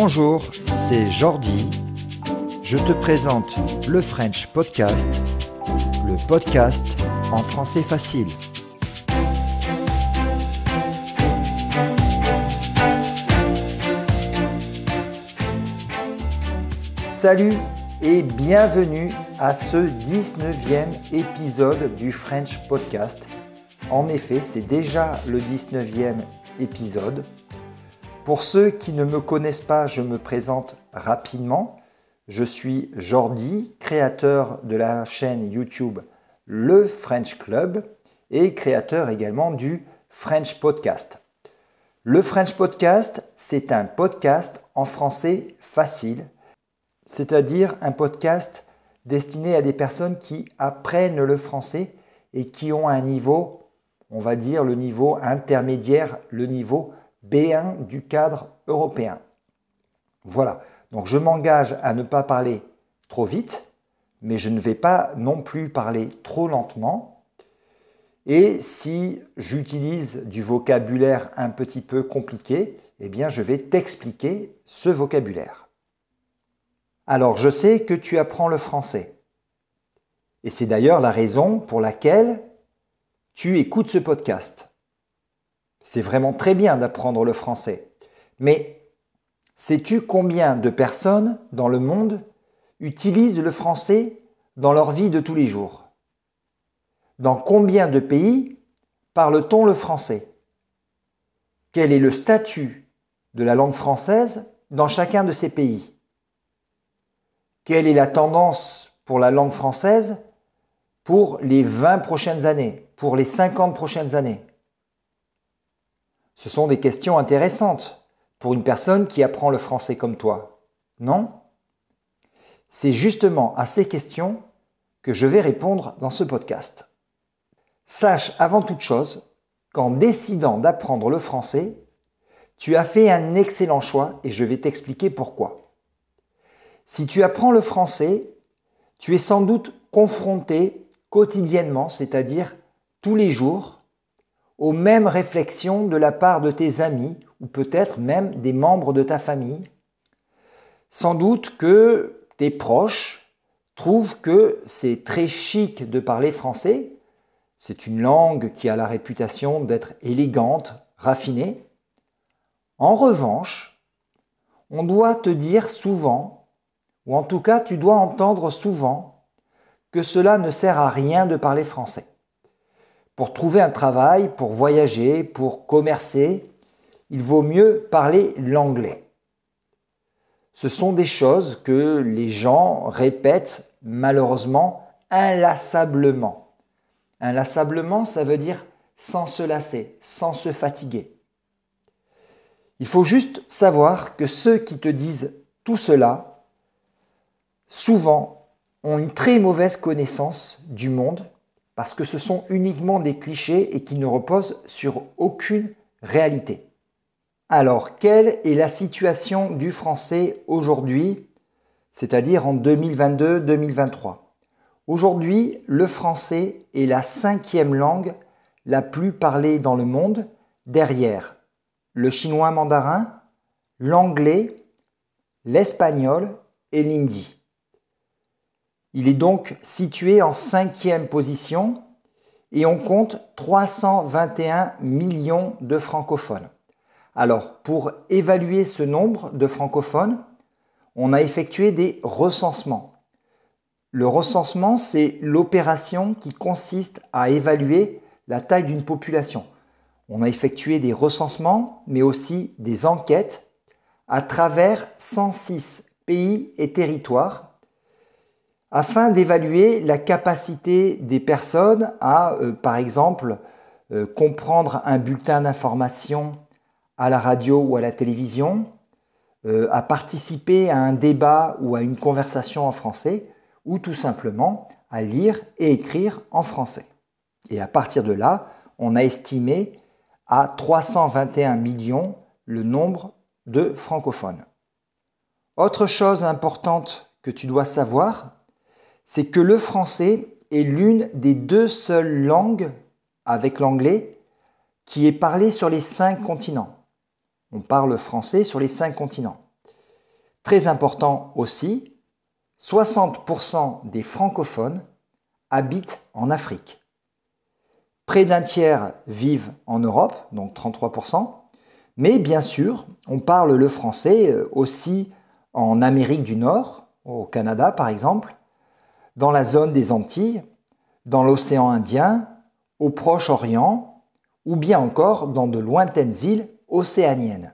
Bonjour, c'est Jordi. Je te présente le French Podcast, le podcast en français facile. Salut et bienvenue à ce 19e épisode du French Podcast. En effet, c'est déjà le 19e épisode. Pour ceux qui ne me connaissent pas, je me présente rapidement. Je suis Jordi, créateur de la chaîne YouTube Le French Club et créateur également du French Podcast. Le French Podcast, c'est un podcast en français facile, c'est-à-dire un podcast destiné à des personnes qui apprennent le français et qui ont un niveau, on va dire le niveau intermédiaire, le niveau B1 du cadre européen. Voilà, donc je m'engage à ne pas parler trop vite, mais je ne vais pas non plus parler trop lentement. Et si j'utilise du vocabulaire un petit peu compliqué, eh bien je vais t'expliquer ce vocabulaire. Alors je sais que tu apprends le français. Et c'est d'ailleurs la raison pour laquelle tu écoutes ce podcast. C'est vraiment très bien d'apprendre le français. Mais sais-tu combien de personnes dans le monde utilisent le français dans leur vie de tous les jours Dans combien de pays parle-t-on le français Quel est le statut de la langue française dans chacun de ces pays Quelle est la tendance pour la langue française pour les 20 prochaines années, pour les 50 prochaines années ce sont des questions intéressantes pour une personne qui apprend le français comme toi, non C'est justement à ces questions que je vais répondre dans ce podcast. Sache avant toute chose qu'en décidant d'apprendre le français, tu as fait un excellent choix et je vais t'expliquer pourquoi. Si tu apprends le français, tu es sans doute confronté quotidiennement, c'est-à-dire tous les jours, aux mêmes réflexions de la part de tes amis ou peut-être même des membres de ta famille. Sans doute que tes proches trouvent que c'est très chic de parler français. C'est une langue qui a la réputation d'être élégante, raffinée. En revanche, on doit te dire souvent, ou en tout cas tu dois entendre souvent, que cela ne sert à rien de parler français pour trouver un travail, pour voyager, pour commercer, il vaut mieux parler l'anglais. Ce sont des choses que les gens répètent malheureusement inlassablement. Inlassablement, ça veut dire sans se lasser, sans se fatiguer. Il faut juste savoir que ceux qui te disent tout cela, souvent, ont une très mauvaise connaissance du monde parce que ce sont uniquement des clichés et qui ne reposent sur aucune réalité. Alors, quelle est la situation du français aujourd'hui, c'est-à-dire en 2022-2023 Aujourd'hui, le français est la cinquième langue la plus parlée dans le monde, derrière le chinois mandarin, l'anglais, l'espagnol et l'hindi. Il est donc situé en cinquième position et on compte 321 millions de francophones. Alors, pour évaluer ce nombre de francophones, on a effectué des recensements. Le recensement, c'est l'opération qui consiste à évaluer la taille d'une population. On a effectué des recensements, mais aussi des enquêtes à travers 106 pays et territoires afin d'évaluer la capacité des personnes à, euh, par exemple, euh, comprendre un bulletin d'information à la radio ou à la télévision, euh, à participer à un débat ou à une conversation en français, ou tout simplement à lire et écrire en français. Et à partir de là, on a estimé à 321 millions le nombre de francophones. Autre chose importante que tu dois savoir c'est que le français est l'une des deux seules langues, avec l'anglais, qui est parlée sur les cinq continents. On parle français sur les cinq continents. Très important aussi, 60% des francophones habitent en Afrique. Près d'un tiers vivent en Europe, donc 33%, mais bien sûr, on parle le français euh, aussi en Amérique du Nord, au Canada par exemple, dans la zone des Antilles, dans l'océan Indien, au Proche-Orient, ou bien encore dans de lointaines îles océaniennes,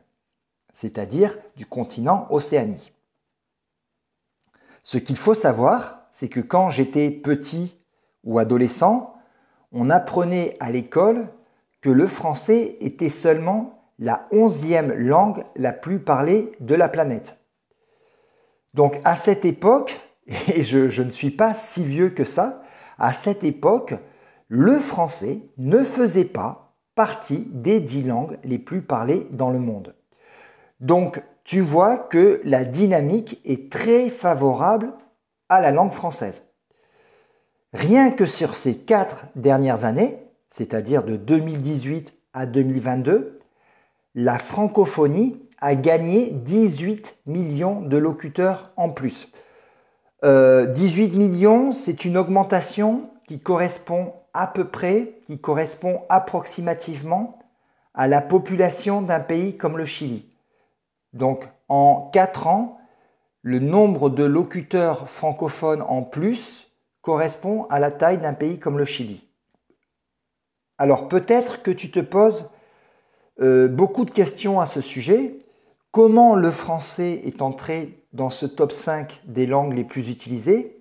c'est-à-dire du continent Océanie. Ce qu'il faut savoir, c'est que quand j'étais petit ou adolescent, on apprenait à l'école que le français était seulement la onzième langue la plus parlée de la planète. Donc à cette époque, et je, ne suis pas si vieux que ça, à cette époque, le français ne faisait pas partie des dix langues les plus parlées dans le monde. Donc, tu vois que la dynamique est très favorable à la langue française. Rien que sur ces quatre dernières années, c'est-à-dire de 2018 à 2022, la francophonie a gagné 18 millions de locuteurs en plus. 18 euh, millions, c'est une augmentation qui correspond à peu près, qui correspond approximativement à la population d'un pays comme le Chili. Donc en 4 ans, le nombre de locuteurs francophones en plus correspond à la taille d'un pays comme le Chili. Alors peut-être que tu te poses euh, beaucoup de questions à ce sujet. Comment le français est entré dans ce top 5 des langues les plus utilisées.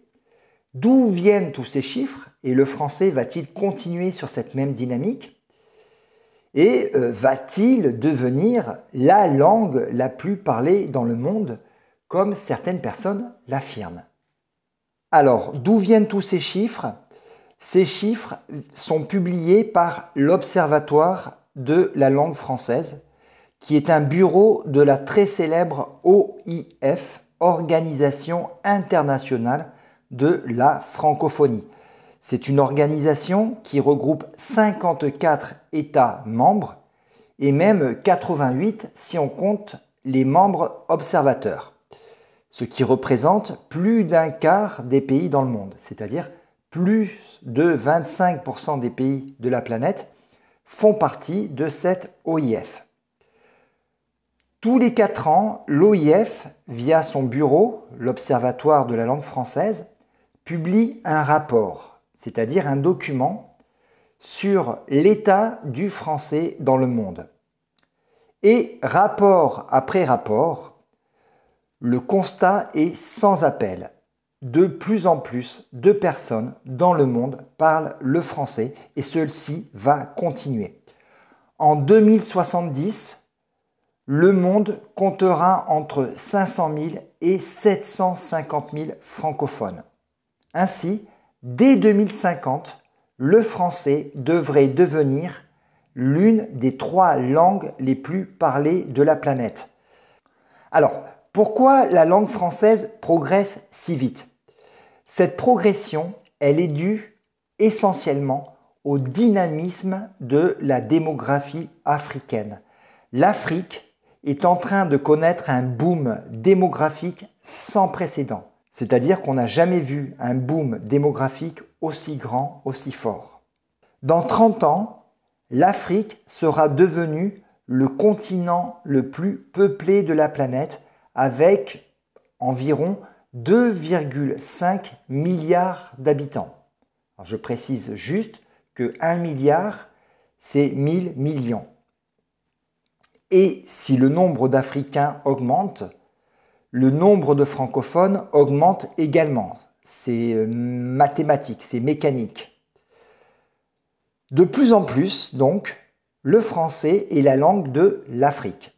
D'où viennent tous ces chiffres et le français va-t-il continuer sur cette même dynamique Et euh, va-t-il devenir la langue la plus parlée dans le monde comme certaines personnes l'affirment Alors, d'où viennent tous ces chiffres Ces chiffres sont publiés par l'Observatoire de la langue française, qui est un bureau de la très célèbre OIF, Organisation internationale de la francophonie. C'est une organisation qui regroupe 54 États membres et même 88 si on compte les membres observateurs, ce qui représente plus d'un quart des pays dans le monde, c'est-à-dire plus de 25% des pays de la planète font partie de cette OIF. Tous les quatre ans, l'OIF, via son bureau, l'Observatoire de la langue française, publie un rapport, c'est-à-dire un document, sur l'état du français dans le monde. Et rapport après rapport, le constat est sans appel. De plus en plus de personnes dans le monde parlent le français et ceci va continuer. En 2070, le monde comptera entre 500 000 et 750 000 francophones. Ainsi, dès 2050, le français devrait devenir l'une des trois langues les plus parlées de la planète. Alors, pourquoi la langue française progresse si vite Cette progression, elle est due essentiellement au dynamisme de la démographie africaine. L'Afrique est en train de connaître un boom démographique sans précédent. C'est-à-dire qu'on n'a jamais vu un boom démographique aussi grand, aussi fort. Dans 30 ans, l'Afrique sera devenue le continent le plus peuplé de la planète avec environ 2,5 milliards d'habitants. Je précise juste que 1 milliard, c'est 1000 millions. Et si le nombre d'Africains augmente, le nombre de francophones augmente également. C'est euh, mathématique, c'est mécanique. De plus en plus, donc, le français est la langue de l'Afrique.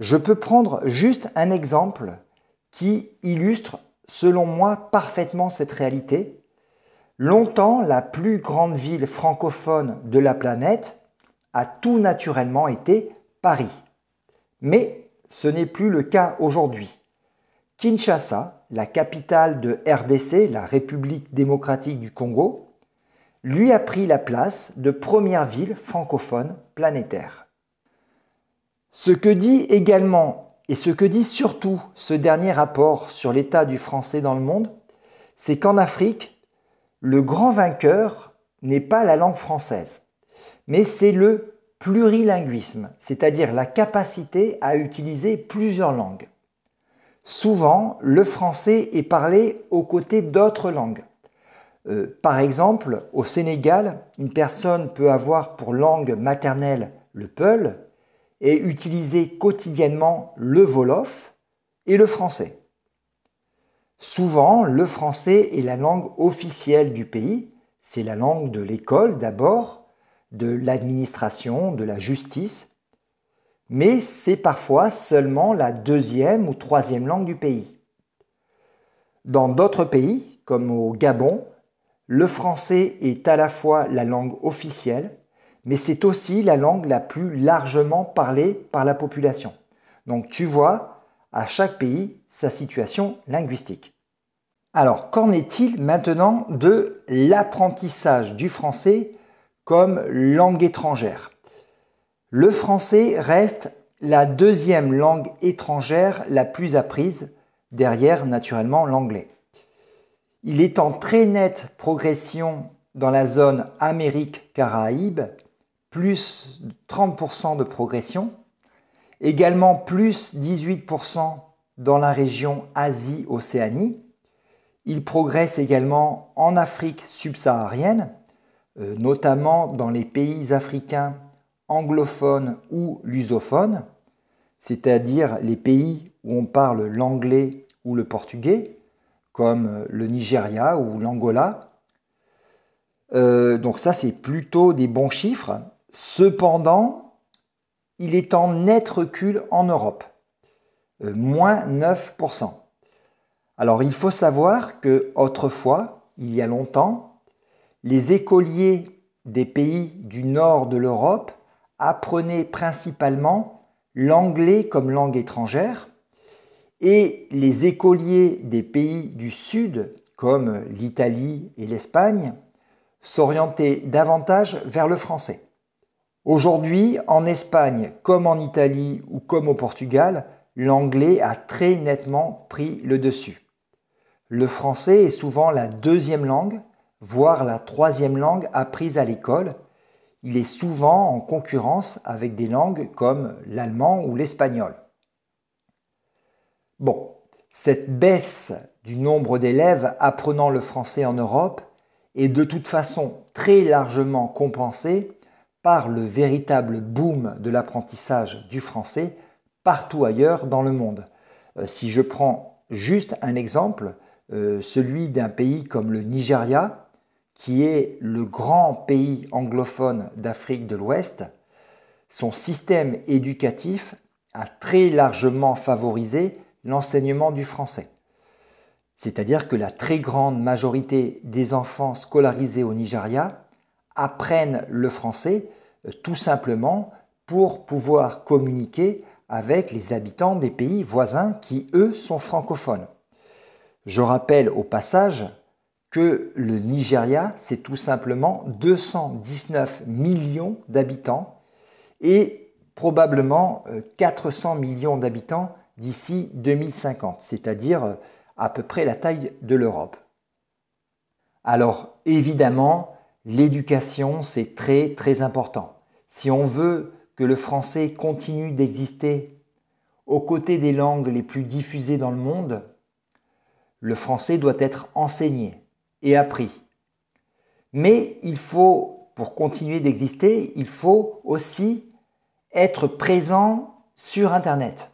Je peux prendre juste un exemple qui illustre, selon moi, parfaitement cette réalité. Longtemps, la plus grande ville francophone de la planète a tout naturellement été Paris. Mais ce n'est plus le cas aujourd'hui. Kinshasa, la capitale de RDC, la République démocratique du Congo, lui a pris la place de première ville francophone planétaire. Ce que dit également et ce que dit surtout ce dernier rapport sur l'état du français dans le monde, c'est qu'en Afrique, le grand vainqueur n'est pas la langue française, mais c'est le plurilinguisme, c'est-à-dire la capacité à utiliser plusieurs langues. Souvent, le français est parlé aux côtés d'autres langues. Euh, par exemple, au Sénégal, une personne peut avoir pour langue maternelle le peul et utiliser quotidiennement le wolof et le français. Souvent, le français est la langue officielle du pays, c'est la langue de l'école d'abord, de l'administration, de la justice, mais c'est parfois seulement la deuxième ou troisième langue du pays. Dans d'autres pays, comme au Gabon, le français est à la fois la langue officielle, mais c'est aussi la langue la plus largement parlée par la population. Donc tu vois, à chaque pays, sa situation linguistique. Alors, qu'en est-il maintenant de l'apprentissage du français comme langue étrangère. Le français reste la deuxième langue étrangère la plus apprise, derrière naturellement l'anglais. Il est en très nette progression dans la zone Amérique-Caraïbes, plus 30% de progression, également plus 18% dans la région Asie-Océanie. Il progresse également en Afrique subsaharienne euh, notamment dans les pays africains anglophones ou lusophones, c'est-à-dire les pays où on parle l'anglais ou le portugais, comme euh, le Nigeria ou l'Angola. Euh, donc ça, c'est plutôt des bons chiffres. Cependant, il est en net recul en Europe, moins 9%. Alors il faut savoir que autrefois, il y a longtemps, les écoliers des pays du nord de l'Europe apprenaient principalement l'anglais comme langue étrangère et les écoliers des pays du sud comme l'Italie et l'Espagne s'orientaient davantage vers le français. Aujourd'hui, en Espagne comme en Italie ou comme au Portugal, l'anglais a très nettement pris le dessus. Le français est souvent la deuxième langue voire la troisième langue apprise à l'école. Il est souvent en concurrence avec des langues comme l'allemand ou l'espagnol. Bon, cette baisse du nombre d'élèves apprenant le français en Europe est de toute façon très largement compensée par le véritable boom de l'apprentissage du français partout ailleurs dans le monde. Euh, si je prends juste un exemple, euh, celui d'un pays comme le Nigeria, qui est le grand pays anglophone d'Afrique de l'Ouest, son système éducatif a très largement favorisé l'enseignement du français. C'est-à-dire que la très grande majorité des enfants scolarisés au Nigeria apprennent le français euh, tout simplement pour pouvoir communiquer avec les habitants des pays voisins qui, eux, sont francophones. Je rappelle au passage que le Nigeria, c'est tout simplement 219 millions d'habitants et probablement 400 euh, millions d'habitants d'ici 2050, c'est-à-dire euh, à peu près la taille de l'Europe. Alors évidemment, l'éducation, c'est très très important. Si on veut que le français continue d'exister aux côtés des langues les plus diffusées dans le monde, le français doit être enseigné appris. Mais il faut, pour continuer d'exister, il faut aussi être présent sur Internet.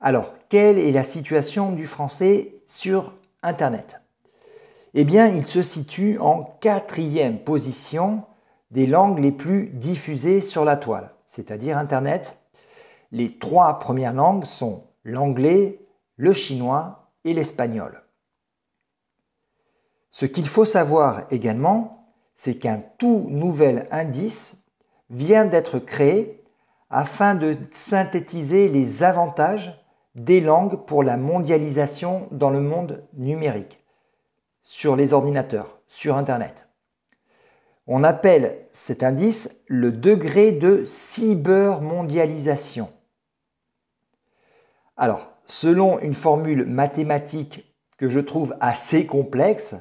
Alors, quelle est la situation du français sur Internet Eh bien, il se situe en quatrième position des langues les plus diffusées sur la toile, c'est-à-dire Internet. Les trois premières langues sont l'anglais, le chinois et l'espagnol. Ce qu'il faut savoir également, c'est qu'un tout nouvel indice vient d'être créé afin de synthétiser les avantages des langues pour la mondialisation dans le monde numérique, sur les ordinateurs, sur Internet. On appelle cet indice le degré de cybermondialisation. Alors, selon une formule mathématique que je trouve assez complexe,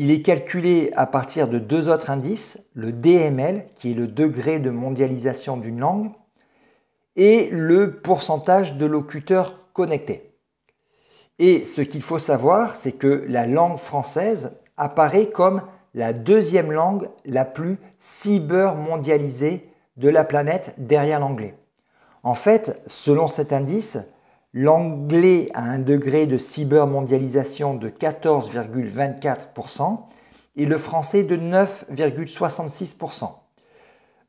il est calculé à partir de deux autres indices, le DML, qui est le degré de mondialisation d'une langue, et le pourcentage de locuteurs connectés. Et ce qu'il faut savoir, c'est que la langue française apparaît comme la deuxième langue la plus cybermondialisée de la planète derrière l'anglais. En fait, selon cet indice, l'anglais a un degré de cybermondialisation de 14,24% et le français de 9,66%.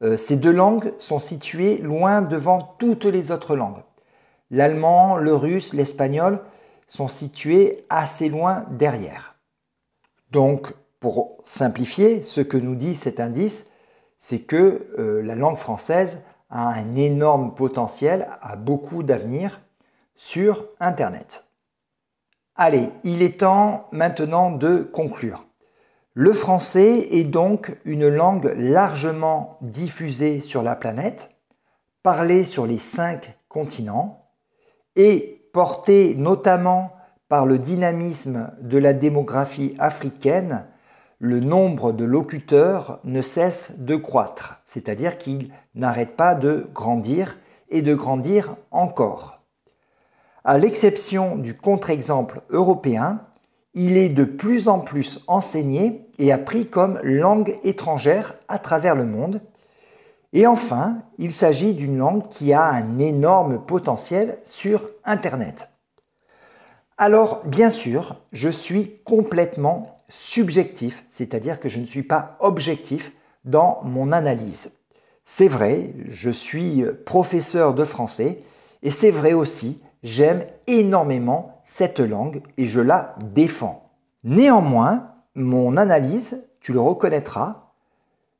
Euh, ces deux langues sont situées loin devant toutes les autres langues. L'allemand, le russe, l'espagnol sont situés assez loin derrière. Donc, pour simplifier, ce que nous dit cet indice, c'est que euh, la langue française a un énorme potentiel, a beaucoup d'avenir, sur Internet. Allez, il est temps maintenant de conclure. Le français est donc une langue largement diffusée sur la planète, parlée sur les cinq continents et portée notamment par le dynamisme de la démographie africaine, le nombre de locuteurs ne cesse de croître, c'est-à-dire qu'il n'arrête pas de grandir et de grandir encore. À l'exception du contre-exemple européen, il est de plus en plus enseigné et appris comme langue étrangère à travers le monde. Et enfin, il s'agit d'une langue qui a un énorme potentiel sur Internet. Alors, bien sûr, je suis complètement subjectif, c'est-à-dire que je ne suis pas objectif dans mon analyse. C'est vrai, je suis professeur de français, et c'est vrai aussi J'aime énormément cette langue et je la défends. Néanmoins, mon analyse, tu le reconnaîtras,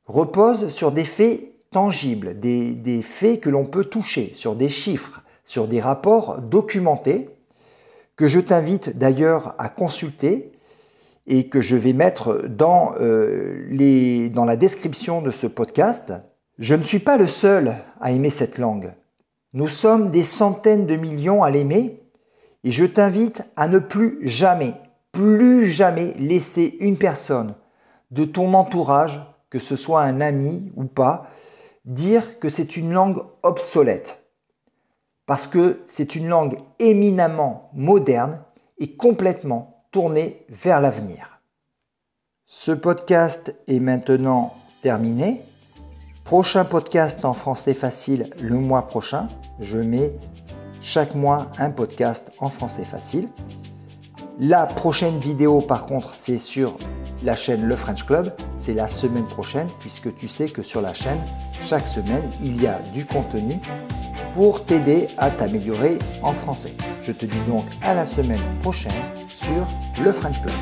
repose sur des faits tangibles, des, faits que l'on peut toucher, sur des chiffres, sur des rapports documentés, que je t'invite d'ailleurs à consulter et que je vais mettre dans euh, la description de ce podcast. Je ne suis pas le seul à aimer cette langue. Nous sommes des centaines de millions à l'aimer et je t'invite à ne plus jamais, plus jamais laisser une personne de ton entourage, que ce soit un ami ou pas, dire que c'est une langue obsolète. Parce que c'est une langue éminemment moderne et complètement tournée vers l'avenir. Ce podcast est maintenant terminé. Prochain podcast en français facile le mois prochain. Je mets chaque mois un podcast en français facile. La prochaine vidéo, par contre, c'est sur la chaîne Le French Club. C'est la semaine prochaine, puisque tu sais que sur la chaîne, chaque semaine, il y a du contenu pour t'aider à t'améliorer en français. Je te dis donc à la semaine prochaine sur Le French Club.